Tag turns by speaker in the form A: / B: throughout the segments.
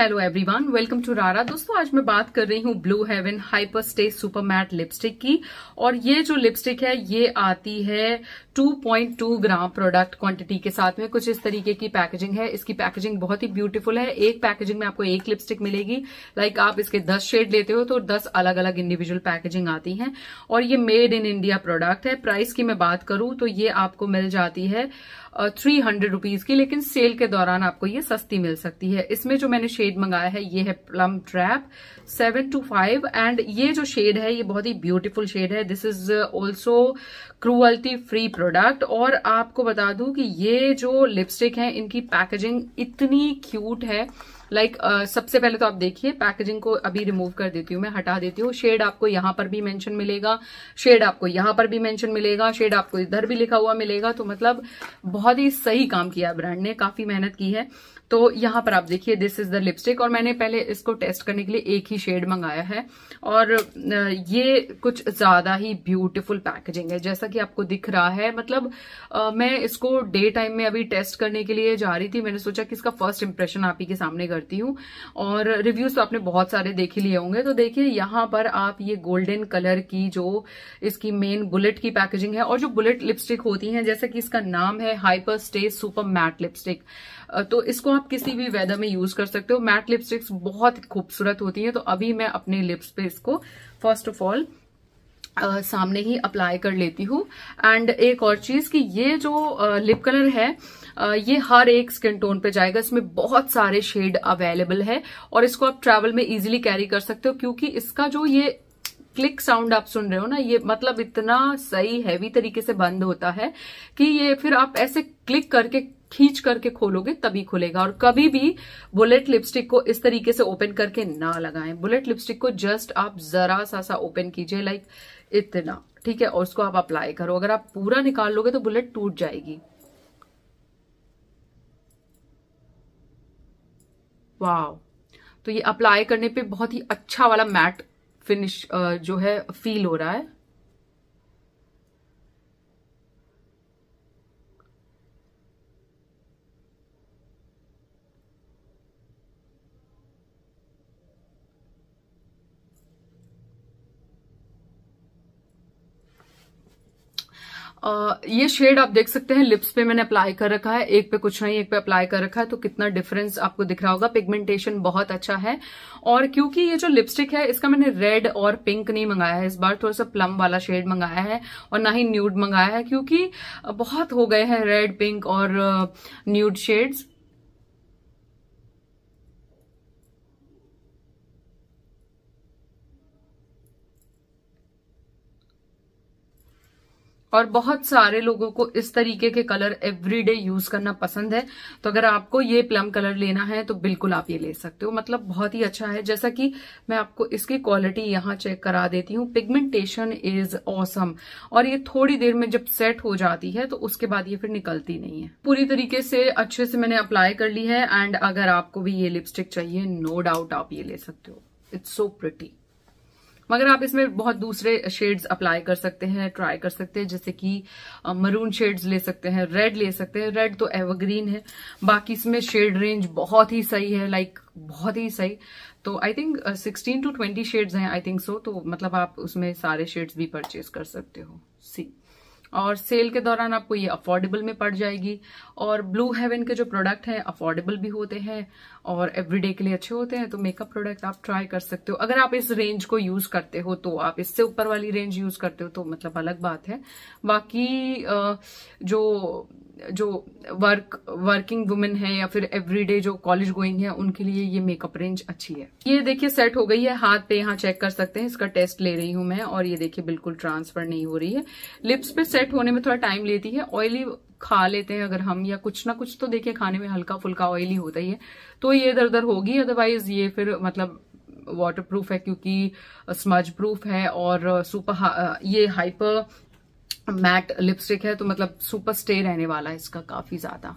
A: hello everyone welcome to रारा दोस्तों आज मैं बात कर रही हूँ Blue Heaven hyper stay super matte lipstick की और ये जो लिपस्टिक है ये आती है 2.2 ग्राम प्रोडक्ट क्वांटिटी के साथ में कुछ इस तरीके की पैकेजिंग है इसकी पैकेजिंग बहुत ही ब्यूटीफुल है एक पैकेजिंग में आपको एक लिपस्टिक मिलेगी लाइक आप इसके 10 शेड लेते हो तो 10 अलग अलग इंडिविजुअल पैकेजिंग आती है और ये मेड इन इंडिया प्रोडक्ट है प्राइस की मैं बात करूं तो ये आपको मिल जाती है थ्री हंड्रेड की लेकिन सेल के दौरान आपको ये सस्ती मिल सकती है इसमें जो मैंने शेड शेड मंगाया है ये है plum trap seven two five and ये जो शेड है ये बहुत ही ब्यूटीफुल शेड है this is also cruelty free product और आपको बता दूं कि ये जो लिपस्टिक है इनकी पैकेजिंग इतनी क्यूट है लाइक like, uh, सबसे पहले तो आप देखिए पैकेजिंग को अभी रिमूव कर देती हूँ मैं हटा देती हूँ शेड आपको यहाँ पर भी मेंशन मिलेगा शेड आपको यहाँ पर भी मेंशन मिलेगा शेड आपको इधर भी लिखा हुआ मिलेगा तो मतलब बहुत ही सही काम किया ब्रांड ने काफी मेहनत की है तो यहाँ पर आप देखिए दिस इज द लिपस्टिक और मैंने पहले इसको टेस्ट करने के लिए एक ही शेड मंगाया है और uh, ये कुछ ज्यादा ही ब्यूटीफुल पैकेजिंग है जैसा कि आपको दिख रहा है मतलब आ, uh, मैं इसको डे टाइम में अभी टेस्ट करने के लिए जा रही थी मैंने सोचा कि इसका फर्स्ट इंप्रेशन आप ही के सामने कर करती हूँ और रिव्यूज तो आपने बहुत सारे देखे लिए होंगे तो देखिए यहाँ पर आप ये गोल्डन कलर की जो इसकी मेन बुलेट की पैकेजिंग है और जो बुलेट लिपस्टिक होती है जैसे कि इसका नाम है hyper stay super matte lipstick तो इसको आप किसी भी वेदर में यूज कर सकते हो मैट लिपस्टिक्स बहुत खूबसूरत होती हैं तो अभी मैं अपने लिप्स पे इसको फर्स्ट ऑफ ऑल आ, सामने ही अप्लाई कर लेती हूँ एंड एक और चीज कि ये जो लिप कलर है आ, ये हर एक स्किन टोन पे जाएगा इसमें बहुत सारे शेड अवेलेबल है और इसको आप ट्रैवल में इजीली कैरी कर सकते हो क्योंकि इसका जो ये क्लिक साउंड आप सुन रहे हो ना ये मतलब इतना सही हैवी तरीके से बंद होता है कि ये फिर आप ऐसे क्लिक करके खींच करके खोलोगे तभी खुलेगा और कभी भी बुलेट लिपस्टिक को इस तरीके से ओपन करके ना लगाएं बुलेट लिपस्टिक को जस्ट आप जरा सा सा ओपन कीजिए लाइक इतना ठीक है और उसको आप अप्लाई करो अगर आप पूरा निकाल लोगे तो बुलेट टूट जाएगी वाह तो ये अप्लाई करने पे बहुत ही अच्छा वाला मैट फिनिश जो है फील हो रहा है ये शेड आप देख सकते हैं लिप्स पे मैंने अप्लाई कर रखा है एक पे कुछ नहीं एक पे अप्लाई कर रखा है तो कितना डिफरेंस आपको दिख रहा होगा पिगमेंटेशन बहुत अच्छा है और क्योंकि ये जो लिपस्टिक है इसका मैंने रेड और पिंक नहीं मंगाया है इस बार थोड़ा सा प्लम वाला शेड मंगाया है और ना ही न्यूड मंगाया है क्योंकि बहुत हो गए हैं रेड पिंक और न्यूड शेड्स और बहुत सारे लोगों को इस तरीके के कलर एवरीडे यूज करना पसंद है तो अगर आपको ये प्लम कलर लेना है तो बिल्कुल आप ये ले सकते हो मतलब बहुत ही अच्छा है जैसा कि मैं आपको इसकी क्वालिटी यहाँ चेक करा देती हूँ पिगमेंटेशन इज ऑसम और ये थोड़ी देर में जब सेट हो जाती है तो उसके बाद ये फिर निकलती नहीं है पूरी तरीके से अच्छे से मैंने अप्लाई कर ली है एंड अगर आपको भी ये लिपस्टिक चाहिए नो no डाउट आप ये ले सकते हो इट्स सो प्रिटी मगर आप इसमें बहुत दूसरे शेड्स अप्लाई कर सकते हैं ट्राई कर सकते हैं जैसे कि मरून शेड्स ले सकते हैं रेड ले सकते हैं रेड तो एवरग्रीन है बाकी इसमें शेड रेंज बहुत ही सही है लाइक बहुत ही सही तो I think sixteen to twenty shades हैं आई थिंक सो तो मतलब आप उसमें सारे शेड्स भी परचेज कर सकते हो सी और सेल के दौरान आपको ये अफोर्डेबल में पड़ जाएगी और ब्लू हेवन के जो प्रोडक्ट हैं अफोर्डेबल भी होते हैं और एवरीडे के लिए अच्छे होते हैं तो मेकअप प्रोडक्ट आप ट्राई कर सकते हो अगर आप इस रेंज को यूज करते हो तो आप इससे ऊपर वाली रेंज यूज करते हो तो मतलब अलग बात है बाकी जो जो वर्क वर्किंग वुमेन है या फिर एवरीडे जो कॉलेज गोइंग है उनके लिए ये मेकअप रेंज अच्छी है ये देखिए सेट हो गई है हाथ पे यहाँ चेक कर सकते हैं इसका टेस्ट ले रही हूं मैं और ये देखिए बिल्कुल ट्रांसफर नहीं हो रही है लिप्स पे सेट होने में थोड़ा टाइम लेती है ऑयली खा लेते हैं अगर हम या कुछ ना कुछ तो देखिये खाने में हल्का फुल्का ऑयली होता ही है तो ये इधर उधर होगी अदरवाइज ये फिर मतलब वाटर प्रूफ है क्योंकि स्मज प्रूफ है और सुपर ये हाइपर मैट लिपस्टिक है तो मतलब सुपर स्टे रहने वाला है इसका काफी ज्यादा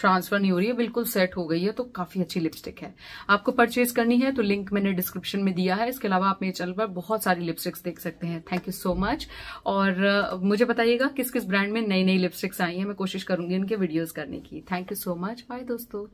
A: ट्रांसफर नहीं हो रही है बिल्कुल सेट हो गई है तो काफी अच्छी लिपस्टिक है आपको परचेज करनी है तो लिंक मैंने डिस्क्रिप्शन में दिया है इसके अलावा आप मेरे चैनल पर बहुत सारी लिपस्टिक्स देख सकते हैं थैंक यू सो मच और मुझे बताइएगा किस किस ब्रांड में नई नई लिपस्टिक्स आई हैं मैं कोशिश करूंगी इनके वीडियोज करने की thank you so much bye दोस्तों